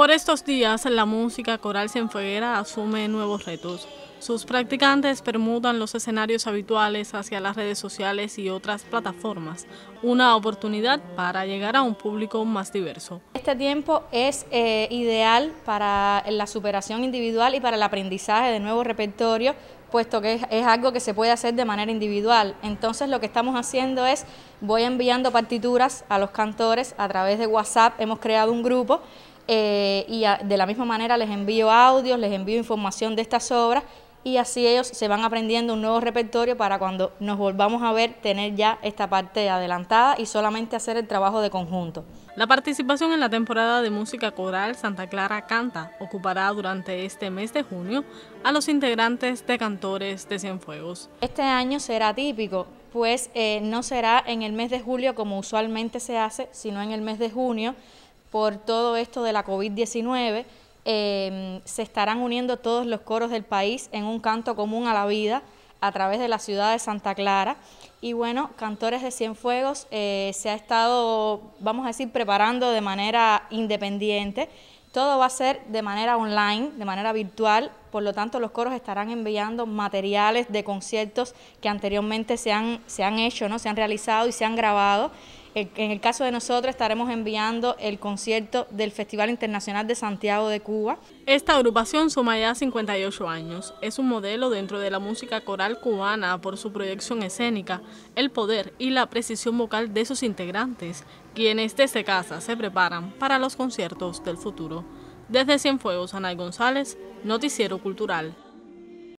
Por estos días, la música coral cienfueguera asume nuevos retos. Sus practicantes permutan los escenarios habituales hacia las redes sociales y otras plataformas, una oportunidad para llegar a un público más diverso. Este tiempo es eh, ideal para la superación individual y para el aprendizaje de nuevo repertorio, puesto que es, algo que se puede hacer de manera individual. Entonces lo que estamos haciendo es, voy enviando partituras a los cantores a través de WhatsApp, hemos creado un grupo eh, y de la misma manera les envío audios, les envío información de estas obras y así ellos se van aprendiendo un nuevo repertorio para cuando nos volvamos a ver tener ya esta parte adelantada y solamente hacer el trabajo de conjunto. La participación en la temporada de música coral Santa Clara Canta ocupará durante este mes de junio a los integrantes de Cantores de Cienfuegos. Este año será típico, pues eh, no será en el mes de julio como usualmente se hace, sino en el mes de junio por todo esto de la COVID-19. Em, se estarán uniendo todos los coros del país en un canto común a la vida a través de la ciudad de Santa Clara. Y bueno, Cantores de Cienfuegos eh, se ha estado, vamos a decir, preparando de manera independiente. Todo va a ser de manera online, de manera virtual, por lo tanto los coros estarán enviando materiales de conciertos que anteriormente se han, se han hecho, ¿no? se han realizado y se han grabado. En el caso de nosotros estaremos enviando el concierto del Festival Internacional de Santiago de Cuba. Esta agrupación suma ya 58 años. Es un modelo dentro de la música coral cubana por su proyección escénica, el poder y la precisión vocal de sus integrantes, quienes desde casa se preparan para los conciertos del futuro. Desde Cienfuegos, Ana González, Noticiero Cultural.